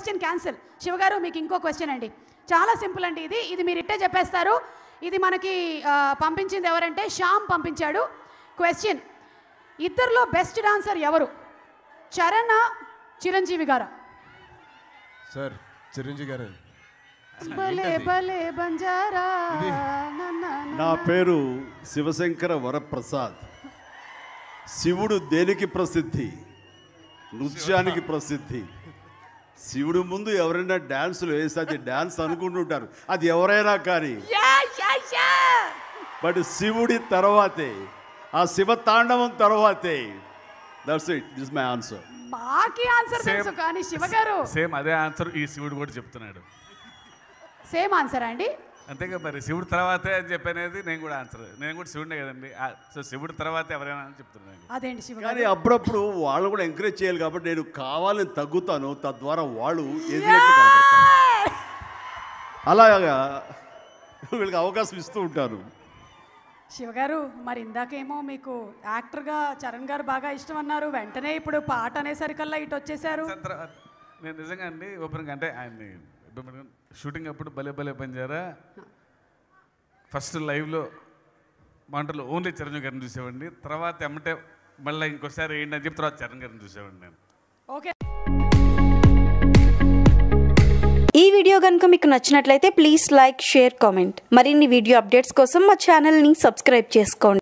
question cancel శివగారు మీకు ఇంకో question అండి చాలా సింపుల్ అండి ఇది ఇది మీరు ఇట్టే చెప్పేస్తారు ఇది మనకి పంపించింది ఎవరంటే శ్యామ్ పంపించాడు క్వశ్చన్ ఇద్దరిలో బెస్ట్ డాన్సర్ ఎవరు చరణ్ చిరంజీవి గారా సార్ చిరంజీవి గారు నా పేరు శివశంకర వరప్రసాద్ శివుడు దేనికి ప్రసిద్ధి నృత్యానికి ప్రసిద్ధి శివుడు ముందు ఎవరైనా డ్యాన్సులు వేస్తే అది డాన్స్ అనుకుంటుంటారు అది ఎవరైనా కానీ బట్ శివుడి తర్వాతే ఆ శివ తాండవం తర్వాతే that's it this my answer మాకి ఆన్సర్ తెలుసు కానీ శివగారు సేమ్ అదే ఆన్సర్ ఈ శివుడు కూడా చెప్తున్నాడు సేమ్ ఆన్సర్ అండి అంతేగా మరి శివుడు తర్వాతే అని చెప్పనేది నేను కూడా ఆన్సర్ నేను కూడా శివుడినే కదండి సో శివుడు తర్వాతే ఎవరైనా అని చెప్తున్నాను అదేంటి శివుడు కానీ అప్పుడప్పుడు వాళ్ళు కూడా ఎంకరేజ్ చేయాలి కాబట్టి నేను కావాలని తగ్గుతాను తద్వారా వాళ్ళు అలాగా వీళ్ళకి అవకాశం ఇస్తూ ఉంటారు శివగారు మరి ఇందాకేమో మీకు యాక్టర్గా చరణ్ గారు బాగా ఇష్టం అన్నారు వెంటనే ఇప్పుడు పాట అనేసరికల్లా ఇటు వచ్చేసారు నేను నిజంగా అండి ఓపెన్గా అంటే ఆయన్ని షూటింగ్ అప్పుడు భలే భలే పనిచేయరా ఫస్ట్ లైవ్లో మంటలు ఓన్లీ చిరంజీవి గారిని చూసేవాడిని తర్వాత ఎమ్మటే మళ్ళీ ఇంకోసారి ఏంటి అని చెప్పి తర్వాత చరణ్ గారిని చూసేవాడిని నేను ఓకే ఈ వీడియో కనుక మీకు నచ్చినట్లయితే ప్లీజ్ లైక్ షేర్ కామెంట్ మరిన్ని వీడియో అప్డేట్స్ కోసం మా ఛానల్ని సబ్స్క్రైబ్ చేసుకోండి